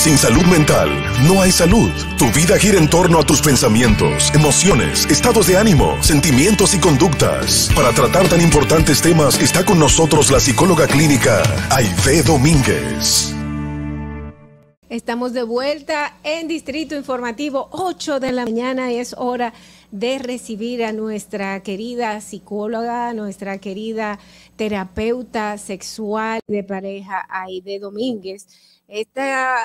Sin salud mental, no hay salud. Tu vida gira en torno a tus pensamientos, emociones, estados de ánimo, sentimientos y conductas. Para tratar tan importantes temas está con nosotros la psicóloga clínica Aide Domínguez. Estamos de vuelta en Distrito Informativo, 8 de la mañana es hora de recibir a nuestra querida psicóloga, nuestra querida terapeuta sexual de pareja, Aide Domínguez. Esta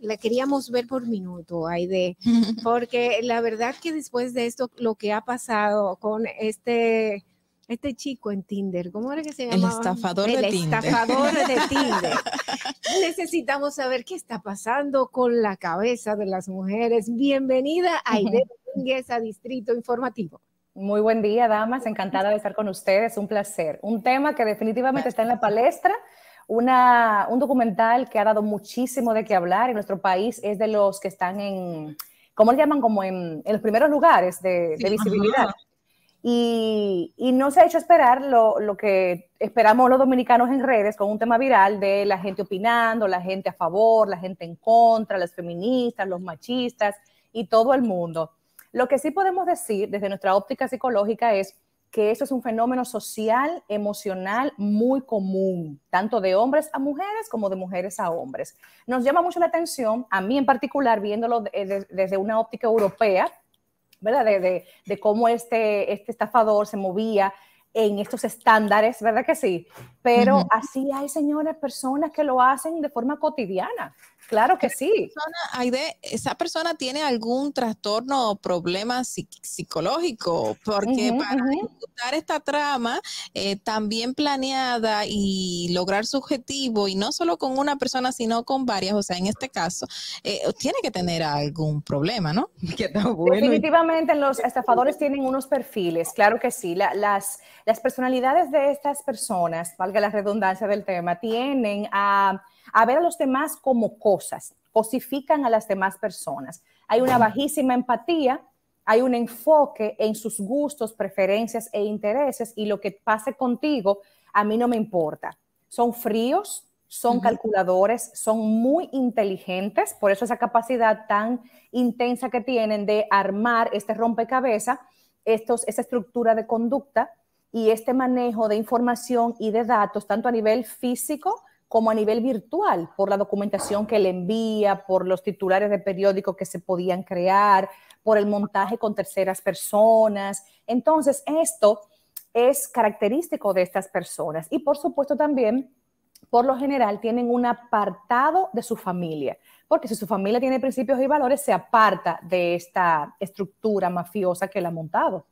la queríamos ver por minuto, Aide, porque la verdad que después de esto, lo que ha pasado con este este chico en Tinder, ¿cómo era que se llamaba? El estafador de Tinder. El estafador de Tinder. Necesitamos saber qué está pasando con la cabeza de las mujeres. Bienvenida Aide a Distrito Informativo. Muy buen día, damas. Encantada de estar con ustedes. Un placer. Un tema que definitivamente está en la palestra un documental que ha dado muchísimo de qué hablar en nuestro país, es de los que están en, ¿cómo le llaman? Como en, los primeros lugares de, visibilidad. Y, y, no se ha hecho esperar lo, lo, que esperamos los dominicanos en redes con un tema viral de la gente opinando, la gente a favor, la gente en contra, las feministas, los machistas y todo el mundo. Lo que sí podemos decir desde nuestra óptica psicológica es que eso es un fenómeno social, emocional muy común, tanto de hombres a mujeres como de mujeres a hombres. Nos llama mucho la atención, a mí en particular, viéndolo eh, desde una óptica europea, ¿verdad? De, de, cómo este, este estafador se movía en estos estándares, ¿verdad que sí? Pero así hay, señores, personas que lo hacen de forma cotidiana. Claro que sí. esa persona tiene algún trastorno o problema psicológico, porque para ejecutar esta trama eh, tan bien planeada y lograr su objetivo, y no solo con una persona, sino con varias, o sea, en este caso, eh, tiene que tener algún problema, ¿no? Definitivamente los estafadores tienen unos perfiles, claro que sí. las, personalidades de estas personas, valga la redundancia del tema, tienen a a ver a los demás como cosas, cosifican a las demás personas. Hay una bajísima empatía, hay un enfoque en sus gustos, preferencias e intereses y lo que pase contigo a mí no me importa. Son fríos, son calculadores, son muy inteligentes, por eso esa capacidad tan intensa que tienen de armar este rompecabezas, estos, esa estructura de conducta y este manejo de información y de datos, tanto a nivel físico, como a nivel virtual, por la documentación que le envía, por los titulares de periódico que se podían crear, por el montaje con terceras personas. Entonces, esto es característico de estas personas y por supuesto también, por lo general, tienen un apartado de su familia, porque si su familia tiene principios y valores, se aparta de esta estructura mafiosa que la ha montado.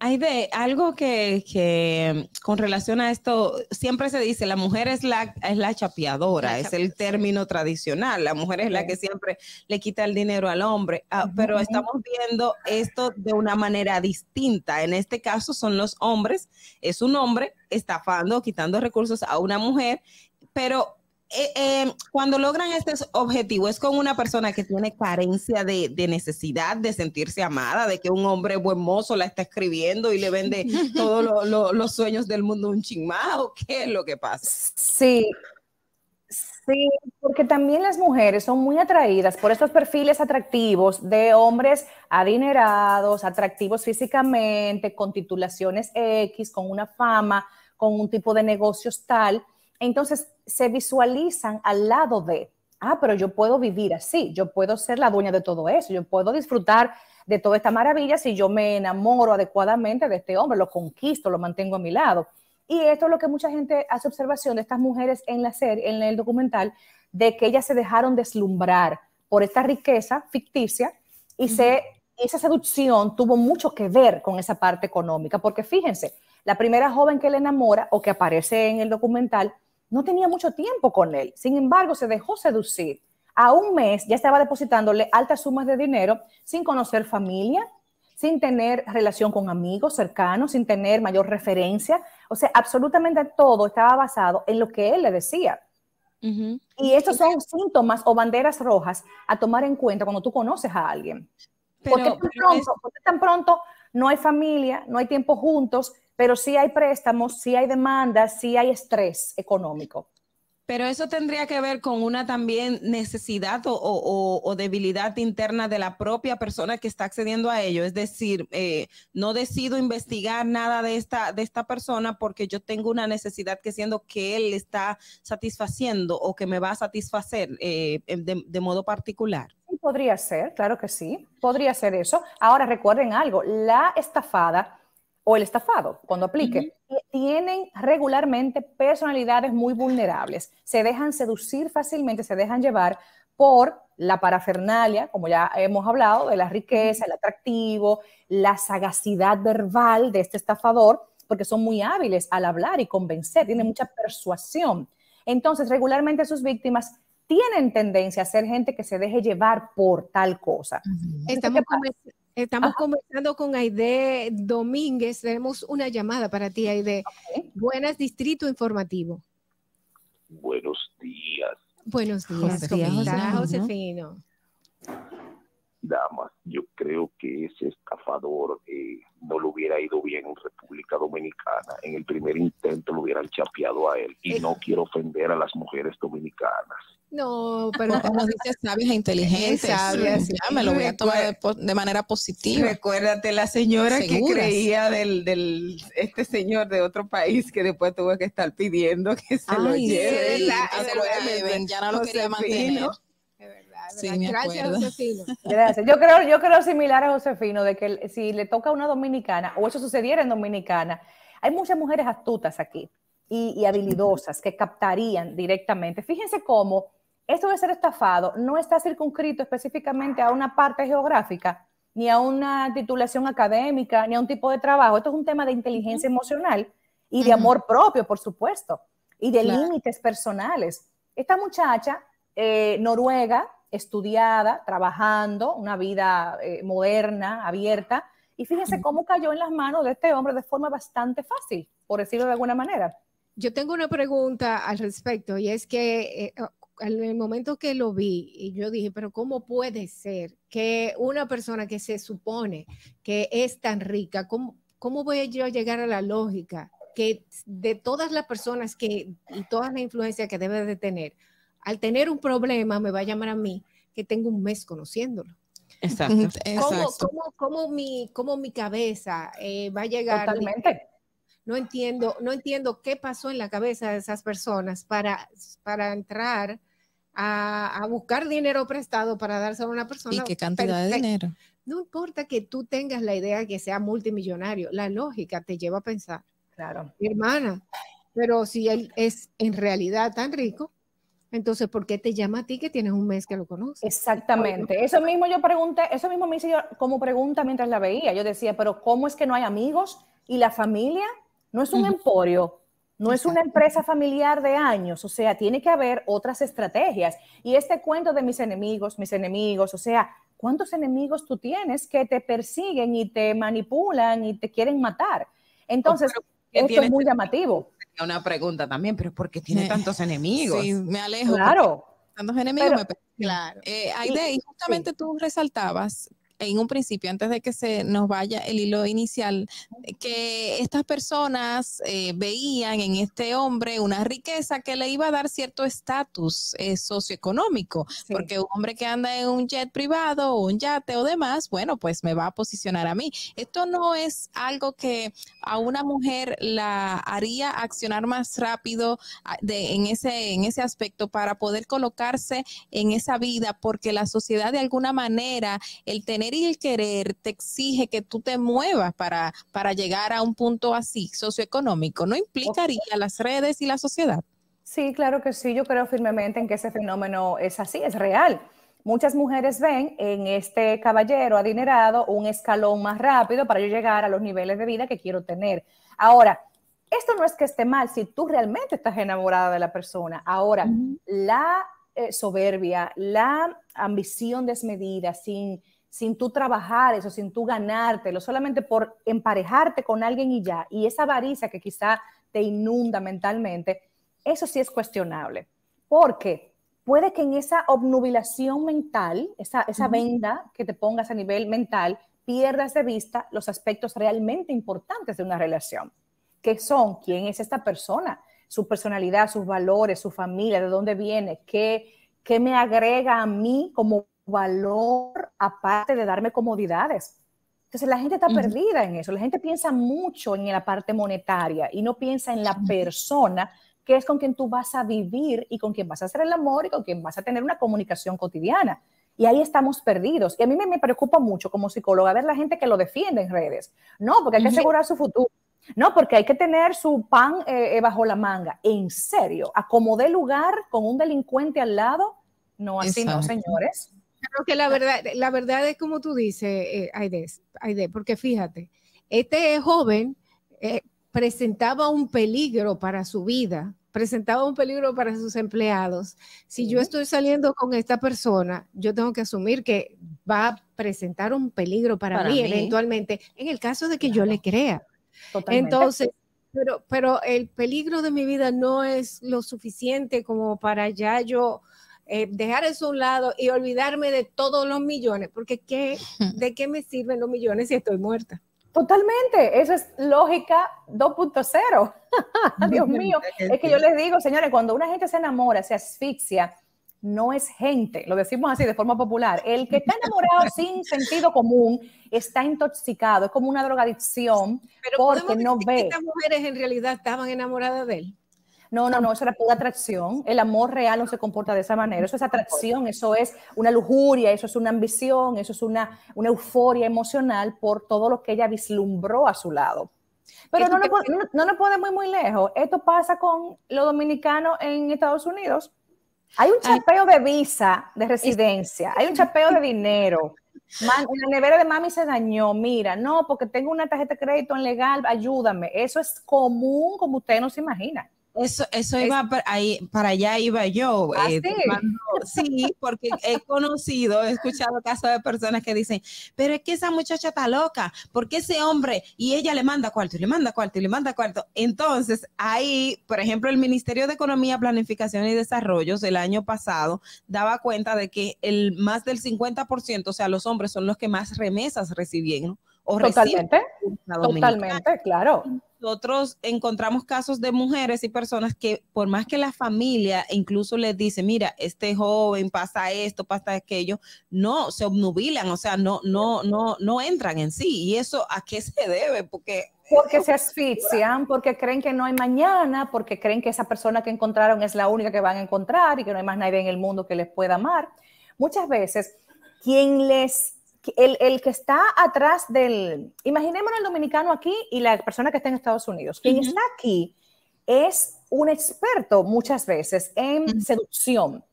Hay de algo que, con relación a esto, siempre se dice, la mujer es la, es la chapeadora, es el término tradicional, la mujer es la que siempre le quita el dinero al hombre, ah, pero estamos viendo esto de una manera distinta. En este caso son los hombres, es un hombre estafando, quitando recursos a una mujer, pero eh, eh, cuando logran este objetivo es con una persona que tiene carencia de, necesidad de sentirse amada, de que un hombre buen mozo la está escribiendo y le vende todos los sueños del mundo un chingado ¿Qué es lo que pasa? Sí. Sí, porque también las mujeres son muy atraídas por estos perfiles atractivos de hombres adinerados, atractivos físicamente, con titulaciones X, con una fama, con un tipo de negocios tal entonces se visualizan al lado de, ah, pero yo puedo vivir así, yo puedo ser la dueña de todo eso, yo puedo disfrutar de toda esta maravilla si yo me enamoro adecuadamente de este hombre, lo conquisto, lo mantengo a mi lado. Y esto es lo que mucha gente hace observación de estas mujeres en la serie, en el documental, de que ellas se dejaron deslumbrar por esta riqueza ficticia y esa seducción tuvo mucho que ver con esa parte económica, porque fíjense, la primera joven que le enamora o que aparece en el documental no tenía mucho tiempo con él. Sin embargo, se dejó seducir. A un mes ya estaba depositándole altas sumas de dinero sin conocer familia, sin tener relación con amigos cercanos, sin tener mayor referencia. O sea, absolutamente todo estaba basado en lo que él le decía. Y estos son síntomas o banderas rojas a tomar en cuenta cuando tú conoces a alguien. Porque tan pronto no hay familia, no hay tiempo juntos, pero sí hay préstamos, sí hay demandas, sí hay estrés económico. Pero eso tendría que ver con una también necesidad o, debilidad interna de la propia persona que está accediendo a ello. Es decir, eh, no decido investigar nada de esta, de esta persona porque yo tengo una necesidad que siendo que él está satisfaciendo o que me va a satisfacer eh, de modo particular. Podría ser, claro que sí, podría ser eso. Ahora recuerden algo, la estafada o el estafado cuando aplique, tienen regularmente personalidades muy vulnerables, se dejan seducir fácilmente, se dejan llevar por la parafernalia, como ya hemos hablado, de la riqueza, el atractivo, la sagacidad verbal de este estafador, porque son muy hábiles al hablar y convencer, tienen mucha persuasión. Entonces, regularmente sus víctimas tienen tendencia a ser gente que se deje llevar por tal cosa. Estamos conversando con Aide Domínguez. Tenemos una llamada para ti, Aide. Buenas, Distrito Informativo. Buenos días. Buenos días. Josefino? Damas, yo creo que ese estafador eh, no lo hubiera ido bien en República Dominicana. En el primer intento lo hubieran chapeado a él. Y no quiero ofender a las mujeres dominicanas no, pero como dices, sabias e inteligentes. Sabias, ah, me lo voy a tomar de, manera positiva. Recuérdate la señora que creía del, del este señor de otro país que después tuvo que estar pidiendo que se lo lleve. verdad, ya no lo quería mantener. verdad, Sí, Gracias, Josefino. Gracias. Yo creo, yo creo similar a Josefino, de que si le toca a una dominicana, o eso sucediera en Dominicana, hay muchas mujeres astutas aquí y, y habilidosas que captarían directamente. Fíjense cómo esto de ser estafado no está circunscrito específicamente a una parte geográfica, ni a una titulación académica, ni a un tipo de trabajo. Esto es un tema de inteligencia emocional y de amor propio, por supuesto, y de límites personales. Esta muchacha, eh, noruega, estudiada, trabajando, una vida eh, moderna, abierta, y fíjense cómo cayó en las manos de este hombre de forma bastante fácil, por decirlo de alguna manera. Yo tengo una pregunta al respecto y es que eh, en el momento que lo vi, yo dije, pero ¿cómo puede ser que una persona que se supone que es tan rica, ¿cómo, voy yo a llegar a la lógica que de todas las personas que, y toda la influencia que debe de tener, al tener un problema me va a llamar a mí que tengo un mes conociéndolo? Exacto. ¿Cómo, mi, cómo mi cabeza eh, va a llegar? Totalmente. No entiendo, no entiendo qué pasó en la cabeza de esas personas para, para entrar a, buscar dinero prestado para darse a una persona. ¿Y qué cantidad de dinero? No importa que tú tengas la idea que sea multimillonario, la lógica te lleva a pensar. Claro. Mi hermana, pero si él es en realidad tan rico, entonces, ¿por qué te llama a ti que tienes un mes que lo conoces? Exactamente. Eso mismo yo pregunté, eso mismo me hice como pregunta mientras la veía. Yo decía, pero ¿cómo es que no hay amigos y la familia no es un emporio? No es una empresa familiar de años, o sea, tiene que haber otras estrategias. Y este cuento de mis enemigos, mis enemigos, o sea, ¿cuántos enemigos tú tienes que te persiguen y te manipulan y te quieren matar? Entonces, es muy llamativo. Una pregunta también, pero ¿por qué tiene tantos enemigos? Sí, me alejo. Claro. Tantos enemigos Claro. Eh, Aide, y justamente tú resaltabas en un principio, antes de que se nos vaya el hilo inicial, eh, que estas personas eh, veían en este hombre una riqueza que le iba a dar cierto estatus eh, socioeconómico, porque un hombre que anda en un jet privado o un yate o demás, bueno, pues me va a posicionar a mí. Esto no es algo que a una mujer la haría accionar más rápido ah, en, ese, en ese aspecto para poder colocarse en esa vida, porque la sociedad de alguna manera, el tener y el querer te exige que tú te muevas para, para llegar a un punto así, socioeconómico. ¿No implicaría las redes y la sociedad? Sí, claro que sí. Yo creo firmemente en que ese fenómeno es así, es real. Muchas mujeres ven en este caballero adinerado un escalón más rápido para yo llegar a los niveles de vida que quiero tener. Ahora, esto no es que esté mal si tú realmente estás enamorada de la persona. Ahora, la eh, soberbia, la ambición desmedida, sin sin tú trabajar eso, sin tú ganártelo, solamente por emparejarte con alguien y ya, y esa avaricia que quizá te inunda mentalmente, eso sí es cuestionable, porque puede que en esa obnubilación mental, esa, esa venda que te pongas a nivel mental, pierdas de vista los aspectos realmente importantes de una relación, que son quién es esta persona, su personalidad, sus valores, su familia, de dónde viene, qué, qué me agrega a mí como valor aparte de darme comodidades. Entonces la gente está perdida en eso, la gente piensa mucho en la parte monetaria y no piensa en la persona que es con quien tú vas a vivir y con quien vas a hacer el amor y con quien vas a tener una comunicación cotidiana. Y ahí estamos perdidos. Y a mí me, preocupa mucho como psicóloga ver la gente que lo defiende en redes. No, porque hay que asegurar su futuro. No, porque hay que tener su pan eh, eh, bajo la manga. En serio, acomodé lugar con un delincuente al lado. No, así no, señores. Creo que la verdad, la verdad es como tú dices, eh, Aide, porque fíjate, este joven eh, presentaba un peligro para su vida, presentaba un peligro para sus empleados. Si yo estoy saliendo con esta persona, yo tengo que asumir que va a presentar un peligro para, mí, eventualmente, en el caso de que yo le crea. Totalmente. Entonces, pero, pero el peligro de mi vida no es lo suficiente como para ya yo eh, dejar eso a un lado y olvidarme de todos los millones, porque ¿qué, ¿de qué me sirven los millones si estoy muerta? Totalmente, eso es lógica 2.0. Dios mío, es que yo les digo, señores, cuando una gente se enamora, se asfixia, no es gente, lo decimos así de forma popular. El que está enamorado sin sentido común está intoxicado, es como una drogadicción Pero porque no ve. Estas mujeres en realidad estaban enamoradas de él. No, no, no, eso era pura atracción. El amor real no se comporta de esa manera. Eso es atracción, eso es una lujuria, eso es una ambición, eso es una, una euforia emocional por todo lo que ella vislumbró a su lado. Pero no, nos no, no, podemos ir muy lejos. Esto pasa con los dominicanos en Estados Unidos. Hay un chapeo de visa, de residencia, hay un chapeo de dinero. la nevera de mami se dañó, mira, no, porque tengo una tarjeta de crédito en legal, ayúdame. Eso es común como ustedes no se imaginan. Eso, eso iba para, ahí, para allá iba yo. Ah, eh, sí? porque he conocido, he escuchado casos de personas que dicen, pero es que esa muchacha está loca, porque ese hombre y ella le manda cuarto, y le manda cuarto, y le manda cuarto. Entonces, ahí, por ejemplo, el Ministerio de Economía, Planificación y Desarrollo, del año pasado daba cuenta de que el más del 50%, o sea, los hombres son los que más remesas recibieron. Totalmente, totalmente, claro. Nosotros encontramos casos de mujeres y personas que por más que la familia incluso les dice, mira, este joven pasa esto, pasa aquello, no, se obnubilan, o sea, no, no, no, no entran en sí. ¿Y eso a qué se debe? Porque porque se asfixian, porque creen que no hay mañana, porque creen que esa persona que encontraron es la única que van a encontrar y que no hay más nadie en el mundo que les pueda amar. Muchas veces, quien les el, que está atrás del, imaginémonos el dominicano aquí y la persona que está en Estados Unidos, quien está aquí es un experto muchas veces en seducción.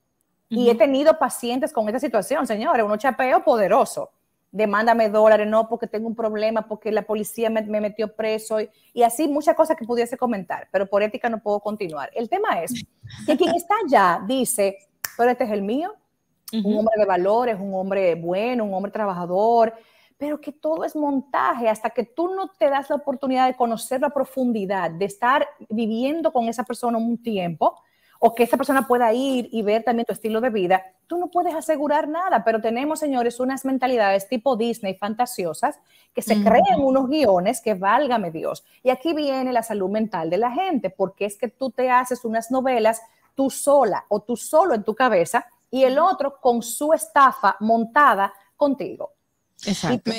Y he tenido pacientes con esta situación, señores, un chapeo poderoso. Demándame dólares, no, porque tengo un problema, porque la policía me, metió preso y, y, así muchas cosas que pudiese comentar, pero por ética no puedo continuar. El tema es que quien está allá dice, pero este es el mío, un hombre de valores, un hombre bueno, un hombre trabajador, pero que todo es montaje hasta que tú no te das la oportunidad de conocer la profundidad, de estar viviendo con esa persona un tiempo o que esa persona pueda ir y ver también tu estilo de vida, tú no puedes asegurar nada, pero tenemos, señores, unas mentalidades tipo Disney fantasiosas que se creen unos guiones que válgame Dios. Y aquí viene la salud mental de la gente, porque es que tú te haces unas novelas tú sola o tú solo en tu cabeza y el otro con su estafa montada contigo. Exacto.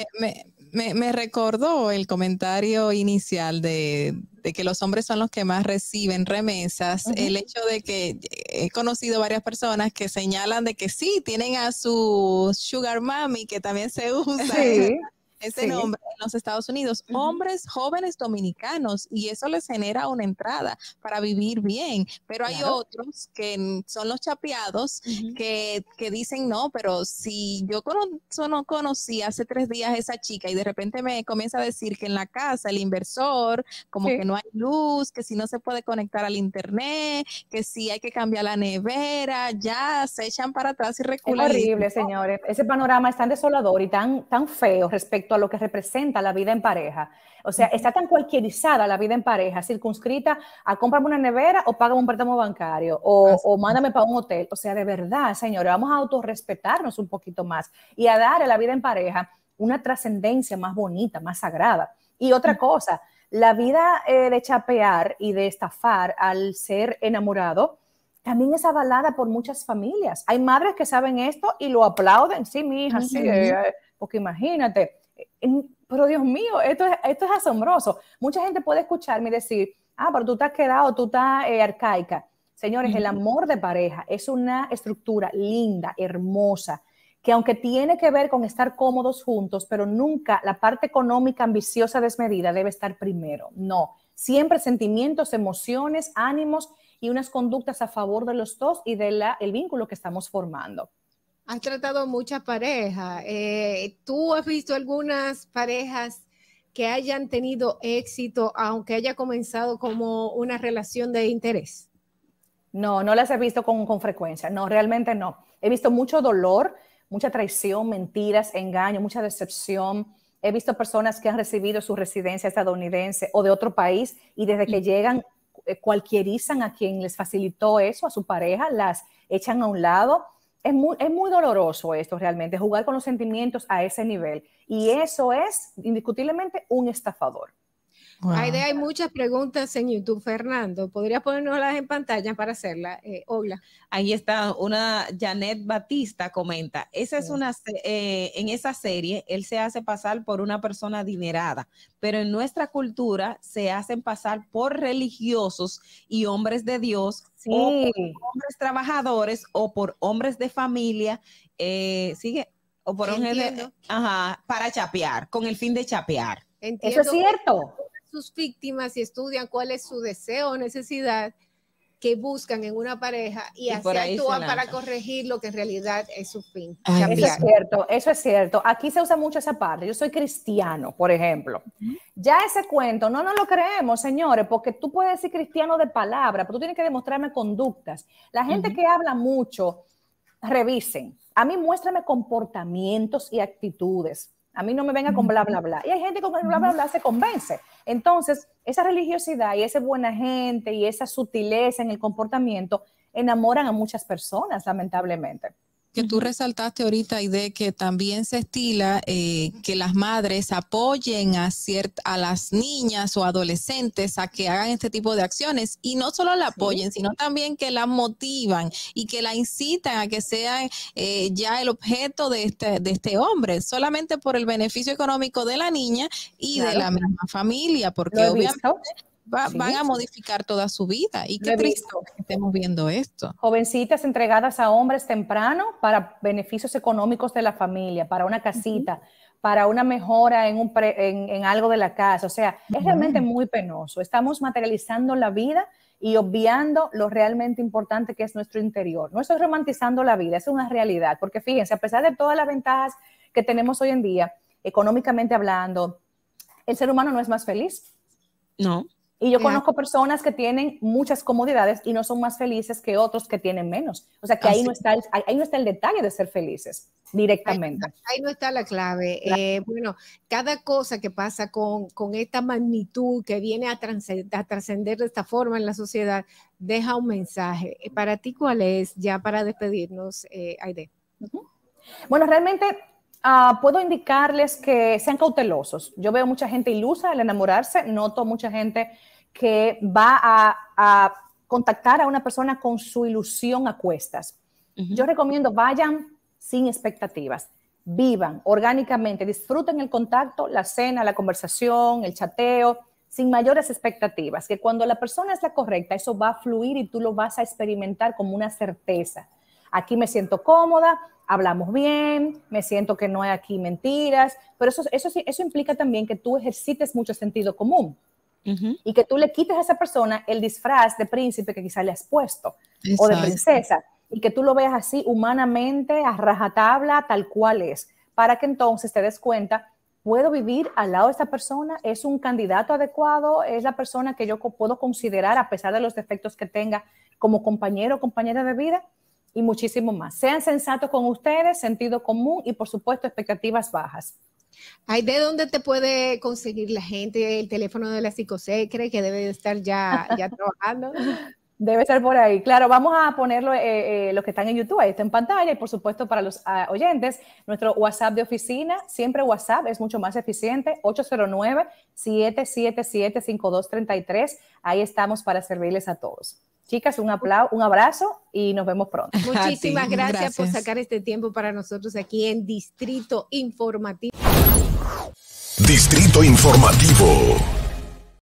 Me, recordó el comentario inicial de, que los hombres son los que más reciben remesas, el hecho de que he conocido varias personas que señalan de que sí, tienen a su sugar mommy que también se usa. Sí. ese nombre en los Estados Unidos, hombres jóvenes dominicanos, y eso les genera una entrada para vivir bien. Pero hay otros que son los chapeados que, dicen, no, pero si yo, cono no conocí hace tres días a esa chica y de repente me comienza a decir que en la casa el inversor, como que no hay luz, que si no se puede conectar al internet, que si hay que cambiar la nevera, ya se echan para atrás y reculan. Es horrible, señores. Ese panorama es tan desolador y tan, tan feo respecto a lo que representa la vida en pareja. O sea, está tan cualquierizada la vida en pareja, circunscrita a comprarme una nevera o págame un préstamo bancario o, mándame para un hotel. O sea, de verdad, señores, vamos a autorrespetarnos un poquito más y a dar a la vida en pareja una trascendencia más bonita, más sagrada. Y otra mm. cosa, la vida eh, de chapear y de estafar al ser enamorado también es avalada por muchas familias. Hay madres que saben esto y lo aplauden. Sí, mi hija, sí, eh, porque imagínate, pero Dios mío, esto es, esto es asombroso. Mucha gente puede escucharme y decir, ah, pero tú te has quedado, tú estás eh, arcaica. Señores, el amor de pareja es una estructura linda, hermosa, que aunque tiene que ver con estar cómodos juntos, pero nunca la parte económica ambiciosa desmedida debe estar primero. No, siempre sentimientos, emociones, ánimos y unas conductas a favor de los dos y del vínculo que estamos formando has tratado muchas parejas. Eh, ¿Tú has visto algunas parejas que hayan tenido éxito, aunque haya comenzado como una relación de interés? No, no las he visto con, con frecuencia. No, realmente no. He visto mucho dolor, mucha traición, mentiras, engaño, mucha decepción. He visto personas que han recibido su residencia estadounidense o de otro país y desde que mm. llegan eh, cualquierizan a quien les facilitó eso, a su pareja, las echan a un lado es muy, doloroso esto realmente, jugar con los sentimientos a ese nivel. Y eso es indiscutiblemente un estafador hay muchas preguntas en YouTube, Fernando. ¿Podrías ponernoslas en pantalla para hacerla hola. Eh, ahí está, una Janet Batista comenta, esa es una, eh, en esa serie él se hace pasar por una persona adinerada, pero en nuestra cultura se hacen pasar por religiosos y hombres de Dios, o hombres trabajadores, o por hombres de familia. Eh, sigue, o por un ajá, para chapear, con el fin de chapear. Eso es cierto sus víctimas y estudian cuál es su deseo o necesidad que buscan en una pareja y, así actúan para corregir lo que en realidad es su fin. eso es cierto, eso es cierto. Aquí se usa mucho esa parte. Yo soy cristiano, por ejemplo. Ya ese cuento, no nos lo creemos, señores, porque tú puedes decir cristiano de palabra, pero tú tienes que demostrarme conductas. La gente que habla mucho, revisen. A mí muéstrame comportamientos y actitudes. A mí no me venga con bla, bla, bla. Y hay gente con bla, bla, bla, se convence. Entonces, esa religiosidad y esa buena gente y esa sutileza en el comportamiento enamoran a muchas personas, lamentablemente que tú resaltaste ahorita y de que también se estila eh, que las madres apoyen a, a las niñas o adolescentes a que hagan este tipo de acciones y no solo la apoyen, sino también que la motivan y que la incitan a que sea eh, ya el objeto de este, de este hombre, solamente por el beneficio económico de la niña y de la misma familia, porque obviamente van a modificar toda su vida. Y qué triste que estemos viendo esto. Jovencitas entregadas a hombres temprano para beneficios económicos de la familia, para una casita, para una mejora en, algo de la casa. O sea, es realmente muy penoso. Estamos materializando la vida y obviando lo realmente importante que es nuestro interior. No estoy romantizando la vida, es una realidad, porque fíjense, a pesar de todas las ventajas que tenemos hoy en día, económicamente hablando, el ser humano no es más feliz. No. Y yo conozco personas que tienen muchas comodidades y no son más felices que otros que tienen menos. O sea que ahí, no está el, ahí no está el detalle de ser felices directamente. Ahí, no está la clave. Eh, bueno, cada cosa que pasa con, con esta magnitud que viene a, a trascender de esta forma en la sociedad, deja un mensaje. Eh, para ti, ¿cuál es? Ya para despedirnos, eh, Aide. Bueno, realmente Ah, puedo indicarles que sean cautelosos. Yo veo mucha gente ilusa al enamorarse, noto mucha gente que va a, contactar a una persona con su ilusión a cuestas. Yo recomiendo vayan sin expectativas, vivan orgánicamente, disfruten el contacto, la cena, la conversación, el chateo, sin mayores expectativas, que cuando la persona es la correcta, eso va a fluir y tú lo vas a experimentar como una certeza aquí me siento cómoda, hablamos bien, me siento que no hay aquí mentiras, pero eso, eso, eso implica también que tú ejercites mucho sentido común. Y que tú le quites a esa persona el disfraz de príncipe que quizá le has puesto o de princesa y que tú lo veas así humanamente, a rajatabla, tal cual es, para que entonces te des cuenta, puedo vivir al lado de esta persona, es un candidato adecuado, es la persona que yo puedo considerar a pesar de los defectos que tenga como compañero o compañera de vida y muchísimo más. Sean sensatos con ustedes, sentido común y por supuesto expectativas bajas. hay ¿de dónde te puede conseguir la gente el teléfono de la psicosecre que debe estar ya, ya trabajando? Debe ser por ahí. Claro, vamos a ponerlo eh, eh, los que están en YouTube, ahí está en pantalla y por supuesto para los ah, oyentes, nuestro WhatsApp de oficina, siempre WhatsApp es mucho más eficiente, 809-777-5233. Ahí estamos para servirles a todos. Chicas, un, aplauso, un abrazo y nos vemos pronto. Muchísimas gracias, gracias por sacar este tiempo para nosotros aquí en Distrito Informativo. Distrito Informativo.